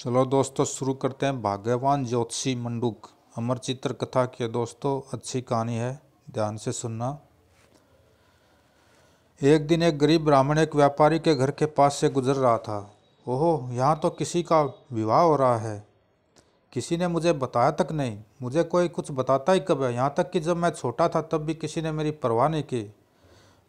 चलो दोस्तों शुरू करते हैं भाग्यवान ज्योतिषी मंडूक अमर चित्र कथा के दोस्तों अच्छी कहानी है ध्यान से सुनना एक दिन एक गरीब ब्राह्मण एक व्यापारी के घर के पास से गुजर रहा था ओहो यहाँ तो किसी का विवाह हो रहा है किसी ने मुझे बताया तक नहीं मुझे कोई कुछ बताता ही कब है यहाँ तक कि जब मैं छोटा था तब भी किसी ने मेरी परवाह नहीं की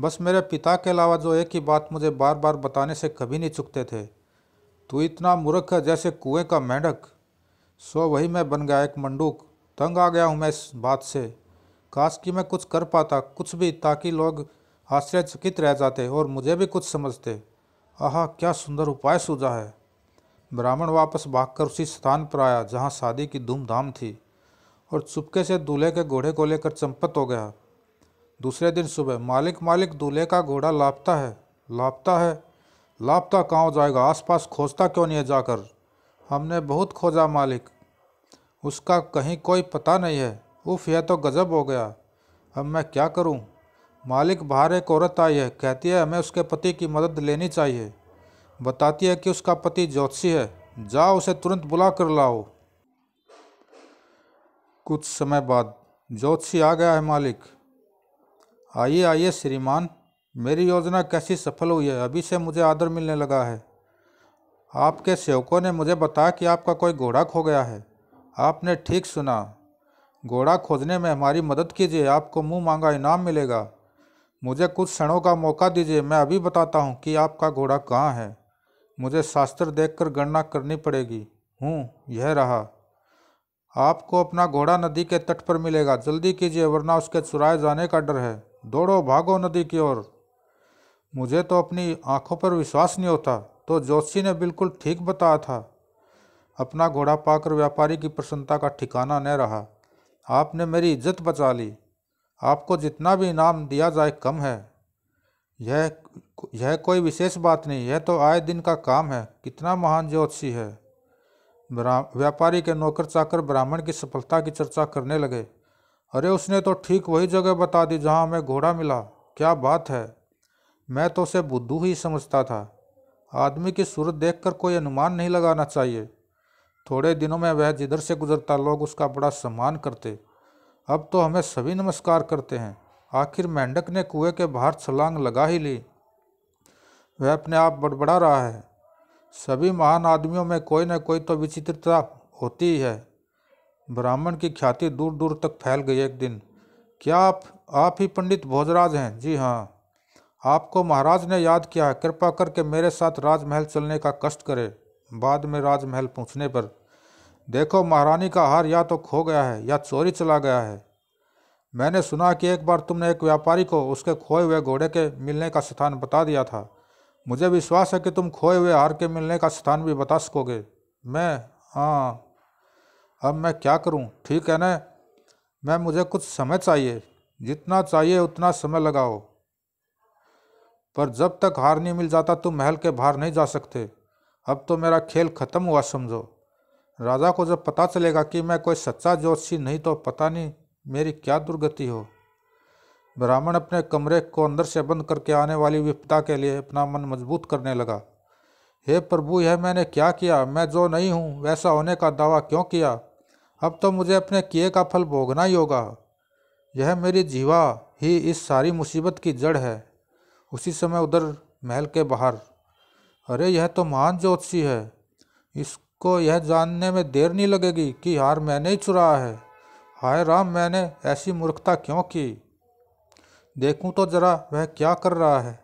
बस मेरे पिता के अलावा जो एक ही बात मुझे बार बार बताने से कभी नहीं चुकते थे तू इतना मूर्ख है जैसे कुएं का मेंढक सो वही मैं बन गया एक मंडूक तंग आ गया हूँ मैं इस बात से काश कि मैं कुछ कर पाता कुछ भी ताकि लोग आश्चर्यचकित रह जाते और मुझे भी कुछ समझते आह क्या सुंदर उपाय सूझा है ब्राह्मण वापस भागकर उसी स्थान पर आया जहाँ शादी की धूमधाम थी और चुपके से दूल्हे के घोड़े को लेकर चंपत हो गया दूसरे दिन सुबह मालिक मालिक दूल्हे का घोड़ा लापता है लापता है लापता कहाँ जाएगा आसपास खोजता क्यों नहीं है जाकर हमने बहुत खोजा मालिक उसका कहीं कोई पता नहीं है उफ यह तो गजब हो गया अब मैं क्या करूं? मालिक बाहर एक औरत आई है कहती है हमें उसके पति की मदद लेनी चाहिए बताती है कि उसका पति ज्योतिषी है जाओ उसे तुरंत बुला कर लाओ कुछ समय बाद ज्योतिषी आ गया है मालिक आइए आइए श्रीमान मेरी योजना कैसी सफल हुई है अभी से मुझे आदर मिलने लगा है आपके सेवकों ने मुझे बताया कि आपका कोई घोड़ा खो गया है आपने ठीक सुना घोड़ा खोजने में हमारी मदद कीजिए आपको मुंह मांगा इनाम मिलेगा मुझे कुछ क्षणों का मौका दीजिए मैं अभी बताता हूँ कि आपका घोड़ा कहाँ है मुझे शास्त्र देखकर गणना करनी पड़ेगी हूँ यह रहा आपको अपना घोड़ा नदी के तट पर मिलेगा जल्दी कीजिए वरना उसके चुराए जाने का डर है दौड़ो भागो नदी की ओर मुझे तो अपनी आंखों पर विश्वास नहीं होता तो जोशी ने बिल्कुल ठीक बताया था अपना घोड़ा पाकर व्यापारी की प्रसन्नता का ठिकाना न रहा आपने मेरी इज्जत बचा ली आपको जितना भी इनाम दिया जाए कम है यह यह कोई विशेष बात नहीं यह तो आए दिन का काम है कितना महान ज्योतिषी है व्यापारी के नौकर चाकर ब्राह्मण की सफलता की चर्चा करने लगे अरे उसने तो ठीक वही जगह बता दी जहाँ हमें घोड़ा मिला क्या बात है मैं तो उसे बुद्धू ही समझता था आदमी की सूरत देखकर कोई अनुमान नहीं लगाना चाहिए थोड़े दिनों में वह जिधर से गुजरता लोग उसका बड़ा सम्मान करते अब तो हमें सभी नमस्कार करते हैं आखिर मेंढक ने कुएं के बाहर छलांग लगा ही ली वह अपने आप बड़बड़ा रहा है सभी महान आदमियों में कोई न कोई तो विचित्रता होती ही है ब्राह्मण की ख्याति दूर दूर तक फैल गई एक दिन क्या आप आप ही पंडित भोजराज हैं जी हाँ आपको महाराज ने याद किया कृपा करके मेरे साथ राजमहल चलने का कष्ट करे बाद में राजमहल पहुँचने पर देखो महारानी का हार या तो खो गया है या चोरी चला गया है मैंने सुना कि एक बार तुमने एक व्यापारी को उसके खोए हुए घोड़े के मिलने का स्थान बता दिया था मुझे विश्वास है कि तुम खोए हुए हार के मिलने का स्थान भी बता सकोगे मैं हाँ अब मैं क्या करूँ ठीक है न मैं मुझे कुछ समय चाहिए जितना चाहिए उतना समय लगाओ पर जब तक हार नहीं मिल जाता तुम महल के बाहर नहीं जा सकते अब तो मेरा खेल खत्म हुआ समझो राजा को जब पता चलेगा कि मैं कोई सच्चा ज्योतिषी नहीं तो पता नहीं मेरी क्या दुर्गति हो ब्राह्मण अपने कमरे को अंदर से बंद करके आने वाली विपदा के लिए अपना मन मजबूत करने लगा हे प्रभु यह मैंने क्या किया मैं जो नहीं हूँ वैसा होने का दावा क्यों किया अब तो मुझे अपने किए का फल भोगना ही होगा यह मेरी जीवा ही इस सारी मुसीबत की जड़ है उसी समय उधर महल के बाहर अरे यह तो महान ज्योतिषी है इसको यह जानने में देर नहीं लगेगी कि यार मैंने ही चुराया है हाय राम मैंने ऐसी मूर्खता क्यों की देखूं तो जरा वह क्या कर रहा है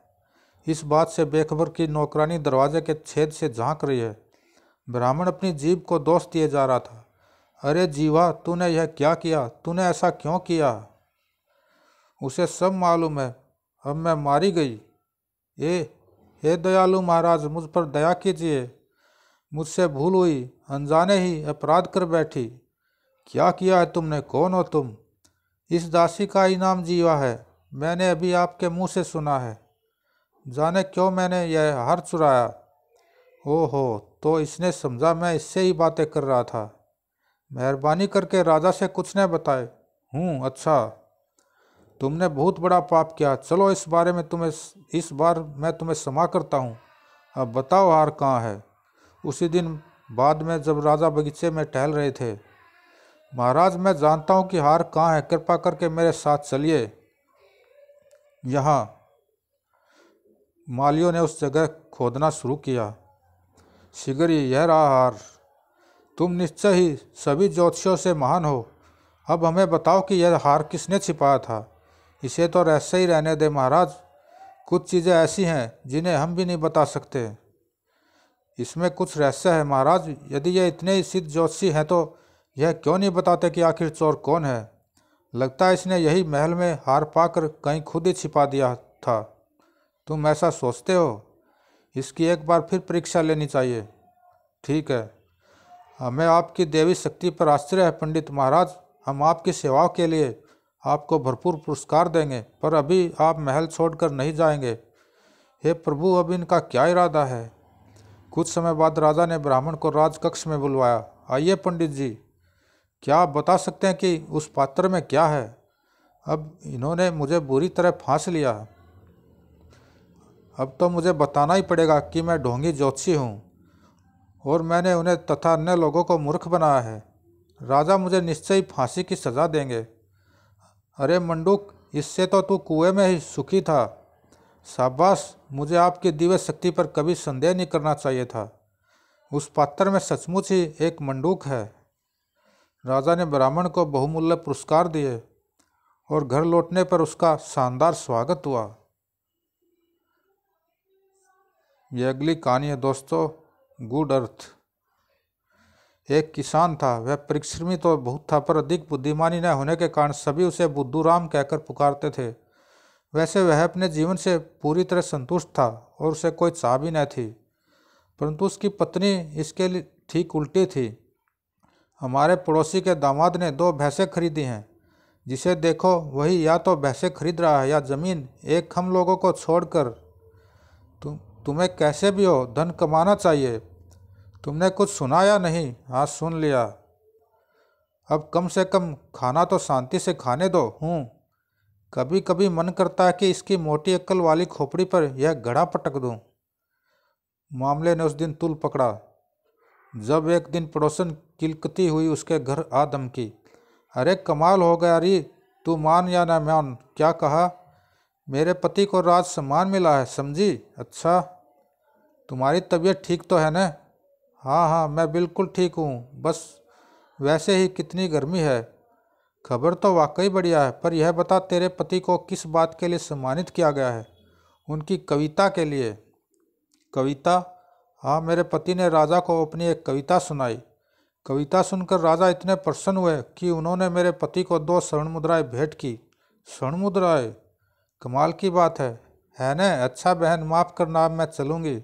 इस बात से बेखबर की नौकरानी दरवाजे के छेद से झांक रही है ब्राह्मण अपनी जीभ को दोष दिए जा रहा था अरे जीवा तूने यह क्या किया तूने ऐसा क्यों किया उसे सब मालूम है अब मैं मारी गई ए हे दयालु महाराज मुझ पर दया कीजिए मुझसे भूल हुई अनजाने ही अपराध कर बैठी क्या किया है तुमने कौन हो तुम इस दासी का इनाम जीवा है मैंने अभी आपके मुंह से सुना है जाने क्यों मैंने यह हार चुराया ओहो तो इसने समझा मैं इससे ही बातें कर रहा था मेहरबानी करके राजा से कुछ न बताए हूँ अच्छा तुमने बहुत बड़ा पाप किया चलो इस बारे में तुम्हें इस बार मैं तुम्हें क्षमा करता हूँ अब बताओ हार कहाँ है उसी दिन बाद में जब राजा बगीचे में टहल रहे थे महाराज मैं जानता हूँ कि हार कहाँ है कृपा करके मेरे साथ चलिए यहाँ मालियों ने उस जगह खोदना शुरू किया शिगर यह रहा हार तुम निश्चय ही सभी ज्योतिषियों से महान हो अब हमें बताओ कि यह हार किसने छिपाया था इसे तो ऐसे ही रहने दे महाराज कुछ चीज़ें ऐसी हैं जिन्हें हम भी नहीं बता सकते इसमें कुछ रहस्य है महाराज यदि यह इतने ही सिद्ध ज्योतिषी हैं तो यह क्यों नहीं बताते कि आखिर चोर कौन है लगता है इसने यही महल में हार पाकर कहीं खुद ही छिपा दिया था तुम ऐसा सोचते हो इसकी एक बार फिर परीक्षा लेनी चाहिए ठीक है हमें आपकी देवी शक्ति पर आश्चर्य है पंडित महाराज हम आपकी सेवाओं के लिए आपको भरपूर पुरस्कार देंगे पर अभी आप महल छोड़कर नहीं जाएंगे हे प्रभु अब इनका क्या इरादा है कुछ समय बाद राजा ने ब्राह्मण को राजकक्ष में बुलवाया आइए पंडित जी क्या आप बता सकते हैं कि उस पात्र में क्या है अब इन्होंने मुझे बुरी तरह फांस लिया अब तो मुझे बताना ही पड़ेगा कि मैं ढोंगी ज्योतिषी हूँ और मैंने उन्हें तथा अन्य लोगों को मूर्ख बनाया है राजा मुझे निश्चय फांसी की सज़ा देंगे अरे मंडूक इससे तो तू कुएं में ही सुखी था शाबाश मुझे आपकी दिव्य शक्ति पर कभी संदेह नहीं करना चाहिए था उस पात्र में सचमुच ही एक मंडूक है राजा ने ब्राह्मण को बहुमूल्य पुरस्कार दिए और घर लौटने पर उसका शानदार स्वागत हुआ ये अगली कहानी है दोस्तों गुड अर्थ एक किसान था वह परिश्रमी तो बहुत था पर अधिक बुद्धिमानी न होने के कारण सभी उसे बुद्धू राम कहकर पुकारते थे वैसे वह अपने जीवन से पूरी तरह संतुष्ट था और उसे कोई चाह भी न थी परंतु उसकी पत्नी इसके लिए ठीक उल्टी थी हमारे पड़ोसी के दामाद ने दो भैंसें खरीदी हैं जिसे देखो वही या तो भैंसें खरीद रहा है या ज़मीन एक हम लोगों को छोड़कर तुम तुम्हें कैसे भी हो धन कमाना चाहिए तुमने कुछ सुना या नहीं हाँ सुन लिया अब कम से कम खाना तो शांति से खाने दो हूँ कभी कभी मन करता है कि इसकी मोटी अक्ल वाली खोपड़ी पर यह घड़ा पटक दूँ मामले ने उस दिन तुल पकड़ा जब एक दिन पड़ोसन किलकती हुई उसके घर आ धमकी अरे कमाल हो गया अरे तू मान या ना मान क्या कहा मेरे पति को राज सम्मान मिला है समझी अच्छा तुम्हारी तबीयत ठीक तो है ना हाँ हाँ मैं बिल्कुल ठीक हूँ बस वैसे ही कितनी गर्मी है खबर तो वाकई बढ़िया है पर यह बता तेरे पति को किस बात के लिए सम्मानित किया गया है उनकी कविता के लिए कविता हाँ मेरे पति ने राजा को अपनी एक कविता सुनाई कविता सुनकर राजा इतने प्रसन्न हुए कि उन्होंने मेरे पति को दो स्वर्ण मुद्राएँ भेंट की स्वर्ण मुद्राएँ कमाल की बात है है न अच्छा बहन माफ़ करना मैं चलूँगी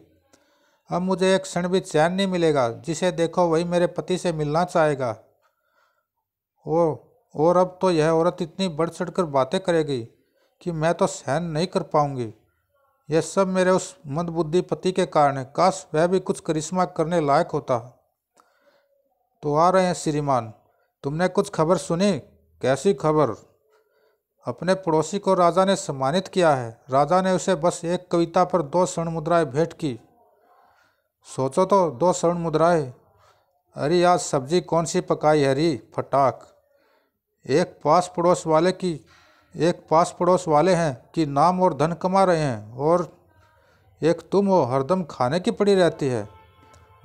अब मुझे एक क्षण भी चैन नहीं मिलेगा जिसे देखो वही मेरे पति से मिलना चाहेगा ओ और अब तो यह औरत इतनी बढ़ चढ़ कर बातें करेगी कि मैं तो सहन नहीं कर पाऊंगी यह सब मेरे उस मंदबुद्धि पति के कारण है काश वह भी कुछ करिश्मा करने लायक होता तो आ रहे हैं श्रीमान तुमने कुछ खबर सुनी कैसी खबर अपने पड़ोसी को राजा ने सम्मानित किया है राजा ने उसे बस एक कविता पर दो स्वर्ण मुद्राएं भेंट की सोचो तो दो स्वर्ण मुद्राएं अरे आज सब्जी कौन सी पकाई हरी फटाक एक पास पड़ोस वाले की एक पास पड़ोस वाले हैं कि नाम और धन कमा रहे हैं और एक तुम हो हरदम खाने की पड़ी रहती है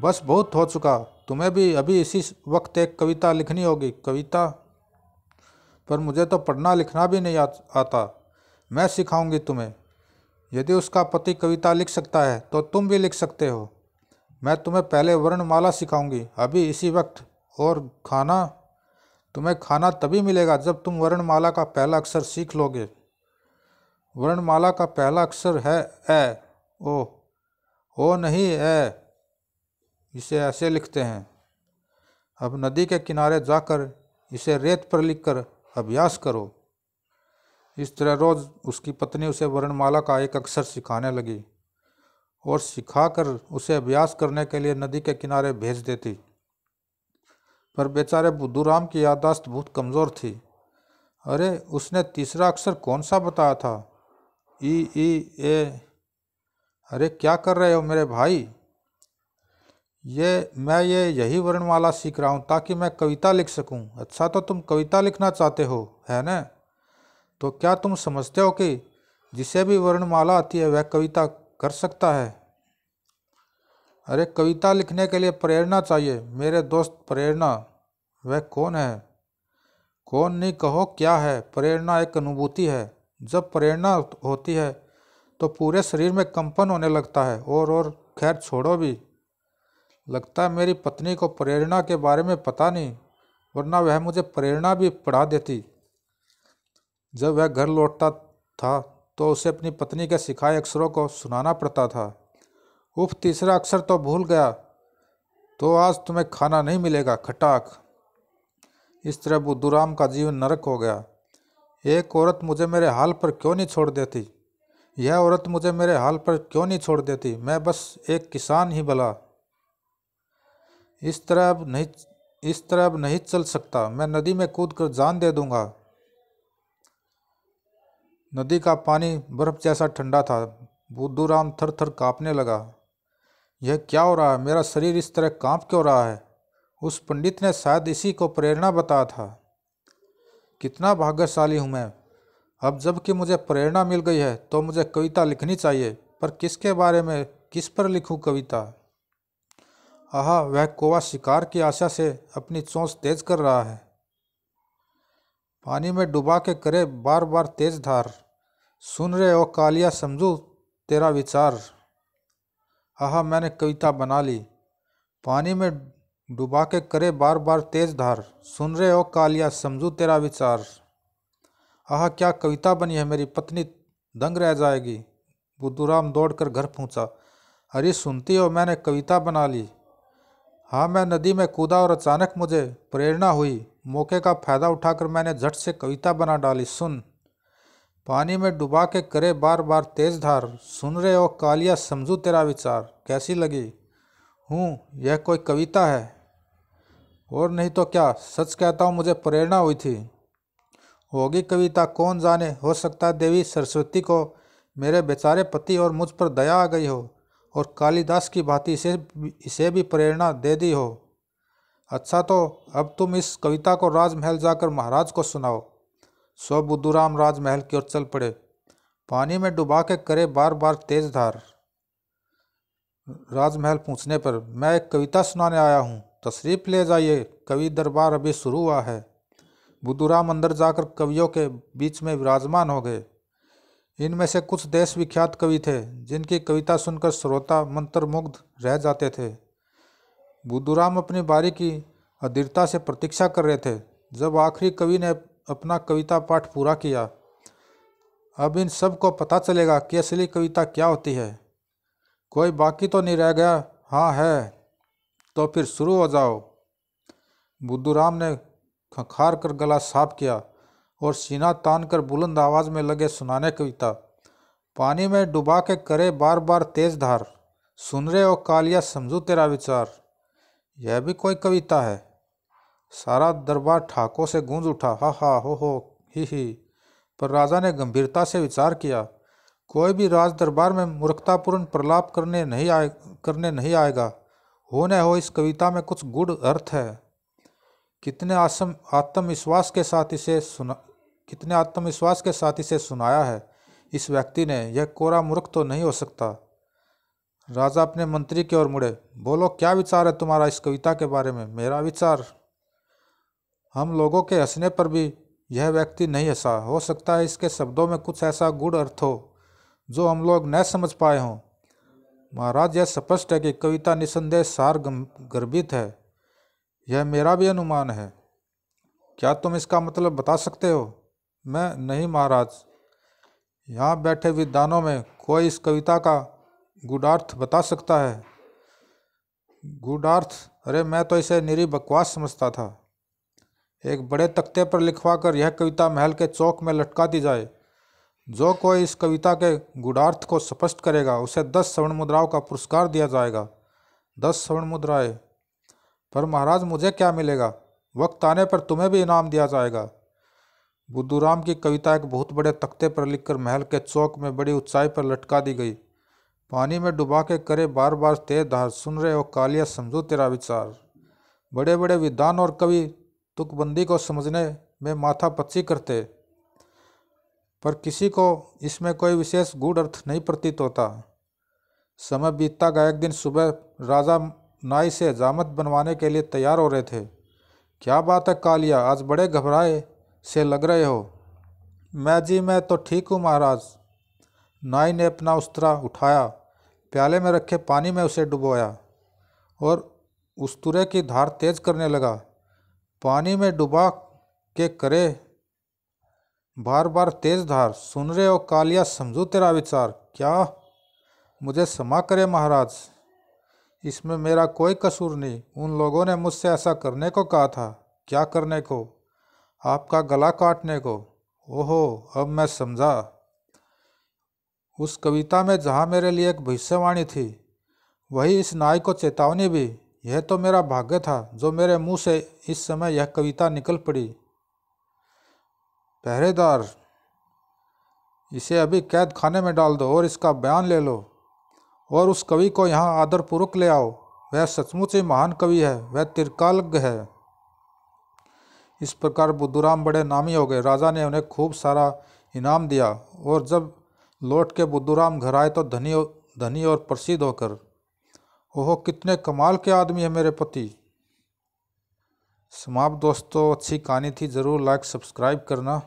बस बहुत हो चुका तुम्हें भी अभी इसी वक्त एक कविता लिखनी होगी कविता पर मुझे तो पढ़ना लिखना भी नहीं आता मैं सिखाऊंगी तुम्हें यदि उसका पति कविता लिख सकता है तो तुम भी लिख सकते हो मैं तुम्हें पहले वर्णमाला सिखाऊंगी अभी इसी वक्त और खाना तुम्हें खाना तभी मिलेगा जब तुम वर्णमाला का पहला अक्षर सीख लोगे वर्णमाला का पहला अक्षर है ए ओ ओ नहीं ए इसे ऐसे लिखते हैं अब नदी के किनारे जाकर इसे रेत पर लिखकर अभ्यास करो इस तरह रोज़ उसकी पत्नी उसे वर्णमाला का एक अक्षर सिखाने लगी और सिखाकर उसे अभ्यास करने के लिए नदी के किनारे भेज देती पर बेचारे राम की यादाश्त बहुत कमज़ोर थी अरे उसने तीसरा अक्षर कौन सा बताया था ई ई ए अरे क्या कर रहे हो मेरे भाई ये मैं ये यही वर्णमाला सीख रहा हूँ ताकि मैं कविता लिख सकूँ अच्छा तो तुम कविता लिखना चाहते हो है न तो क्या तुम समझते हो कि जिसे भी वर्णमाला आती है वह कविता कर सकता है अरे कविता लिखने के लिए प्रेरणा चाहिए मेरे दोस्त प्रेरणा वह कौन है कौन नहीं कहो क्या है प्रेरणा एक अनुभूति है जब प्रेरणा होती है तो पूरे शरीर में कंपन होने लगता है और और खैर छोड़ो भी लगता है मेरी पत्नी को प्रेरणा के बारे में पता नहीं वरना वह मुझे प्रेरणा भी पढ़ा देती जब वह घर लौटता था तो उसे अपनी पत्नी के सिखाए अक्षरों को सुनाना पड़ता था उफ तीसरा अक्षर तो भूल गया तो आज तुम्हें खाना नहीं मिलेगा खटाक इस तरह बुद्धूराम का जीवन नरक हो गया एक औरत मुझे मेरे हाल पर क्यों नहीं छोड़ देती यह औरत मुझे मेरे हाल पर क्यों नहीं छोड़ देती मैं बस एक किसान ही भला इस तरह अब नहीं इस तरह अब नहीं चल सकता मैं नदी में कूद कर जान दे दूंगा नदी का पानी बर्फ जैसा ठंडा था बुद्धूराम थर थर काँपने लगा यह क्या हो रहा है मेरा शरीर इस तरह कांप क्यों रहा है उस पंडित ने शायद इसी को प्रेरणा बताया था कितना भाग्यशाली हूँ मैं अब जबकि मुझे प्रेरणा मिल गई है तो मुझे कविता लिखनी चाहिए पर किसके बारे में किस पर लिखूं कविता आह वह कोवा शिकार की आशा से अपनी चोंच तेज कर रहा है पानी में डुबा के करे बार बार तेज धार सुन रहे हो कालिया समझू तेरा विचार आह मैंने कविता बना ली पानी में डुबा के करे बार बार तेज धार सुन रहे हो कालिया समझू तेरा विचार आह क्या कविता बनी है मेरी पत्नी दंग रह जाएगी बुद्धू राम दौड़ कर घर पहुंचा अरे सुनती हो मैंने कविता बना ली हाँ मैं नदी में कूदा और अचानक मुझे प्रेरणा हुई मौके का फ़ायदा उठाकर मैंने झट से कविता बना डाली सुन पानी में डुबा के करे बार बार तेज धार सुन रहे हो कालिया समझू तेरा विचार कैसी लगी हूँ यह कोई कविता है और नहीं तो क्या सच कहता हूँ मुझे प्रेरणा हुई थी होगी कविता कौन जाने हो सकता है देवी सरस्वती को मेरे बेचारे पति और मुझ पर दया आ गई हो और कालिदास की भांति इसे इसे भी प्रेरणा दे दी हो अच्छा तो अब तुम इस कविता को राजमहल जाकर महाराज को सुनाओ सो बुद्धूराम राजमहल की ओर चल पड़े पानी में डुबा के करे बार बार तेज धार राजमहल पूछने पर मैं एक कविता सुनाने आया हूँ तशरीफ़ ले जाइए कवि दरबार अभी शुरू हुआ है बुद्धूराम अंदर जाकर कवियों के बीच में विराजमान हो गए इनमें से कुछ देश विख्यात कवि थे जिनकी कविता सुनकर श्रोता मंत्रमुग्ध रह जाते थे बुद्धूराम अपनी बारी की अधीरता से प्रतीक्षा कर रहे थे जब आखिरी कवि ने अपना कविता पाठ पूरा किया अब इन सब को पता चलेगा कि असली कविता क्या होती है कोई बाकी तो नहीं रह गया हाँ है तो फिर शुरू हो जाओ राम ने खखार कर गला साफ किया और सीना तान कर बुलंद आवाज़ में लगे सुनाने कविता पानी में डुबा के करे बार बार तेज धार सुन रहे हो कालिया समझू तेरा विचार यह भी कोई कविता है सारा दरबार ठाकों से गूंज उठा हा हा हो हो ही ही पर राजा ने गंभीरता से विचार किया कोई भी राज दरबार में मूर्खतापूर्ण प्रलाप करने नहीं आए करने नहीं आएगा हो न हो इस कविता में कुछ गुड़ अर्थ है कितने आसम आत्मविश्वास के साथ इसे सुना कितने आत्मविश्वास के साथ इसे सुनाया है इस व्यक्ति ने यह कोरा मूर्ख तो नहीं हो सकता राजा अपने मंत्री की ओर मुड़े बोलो क्या विचार है तुम्हारा इस कविता के बारे में मेरा विचार हम लोगों के हंसने पर भी यह व्यक्ति नहीं हंसा हो सकता है इसके शब्दों में कुछ ऐसा गुड़ अर्थ हो जो हम लोग न समझ पाए हों महाराज यह स्पष्ट है कि कविता निसंदेह सार गर्भित है यह मेरा भी अनुमान है क्या तुम इसका मतलब बता सकते हो मैं नहीं महाराज यहाँ बैठे विद्वानों में कोई इस कविता का गुडार्थ बता सकता है गुडार्थ अरे मैं तो इसे निरी बकवास समझता था एक बड़े तख्ते पर लिखवाकर यह कविता महल के चौक में लटका दी जाए जो कोई इस कविता के गुणार्थ को स्पष्ट करेगा उसे दस स्वर्ण मुद्राओं का पुरस्कार दिया जाएगा दस स्वर्ण मुद्राएं पर महाराज मुझे क्या मिलेगा वक्त आने पर तुम्हें भी इनाम दिया जाएगा राम की कविता एक बहुत बड़े तख्ते पर लिखकर महल के चौक में बड़ी ऊंचाई पर लटका दी गई पानी में डुबा के करे बार बार तेज धार सुन रहे हो कालिया समझो तेरा विचार बड़े बड़े विद्वान और कवि तुकबंदी को समझने में माथा पच्ची करते पर किसी को इसमें कोई विशेष गूढ़ अर्थ नहीं प्रतीत होता समय बीतता गया एक दिन सुबह राजा नाई से जामत बनवाने के लिए तैयार हो रहे थे क्या बात है कालिया आज बड़े घबराए से लग रहे हो मैं जी मैं तो ठीक हूँ महाराज नाई ने अपना उस्तरा उठाया प्याले में रखे पानी में उसे डुबोया और उस्तुरे की धार तेज करने लगा पानी में डुबा के करे बार बार तेज धार सुन रहे हो कालिया समझू तेरा विचार क्या मुझे क्षमा करे महाराज इसमें मेरा कोई कसूर नहीं उन लोगों ने मुझसे ऐसा करने को कहा था क्या करने को आपका गला काटने को ओहो अब मैं समझा उस कविता में जहाँ मेरे लिए एक भविष्यवाणी थी वही इस नाई को चेतावनी भी यह तो मेरा भाग्य था जो मेरे मुंह से इस समय यह कविता निकल पड़ी पहरेदार इसे अभी कैद खाने में डाल दो और इसका बयान ले लो और उस कवि को यहाँ आदरपूर्वक ले आओ वह सचमुच ही महान कवि है वह तिरकालज्ञ है इस प्रकार बुद्धूराम बड़े नामी हो गए राजा ने उन्हें खूब सारा इनाम दिया और जब लौट के बुद्धूराम घर आए तो धनी धनी और प्रसिद्ध होकर ओहो कितने कमाल के आदमी है मेरे पति समाप्त दोस्तों अच्छी कहानी थी ज़रूर लाइक सब्सक्राइब करना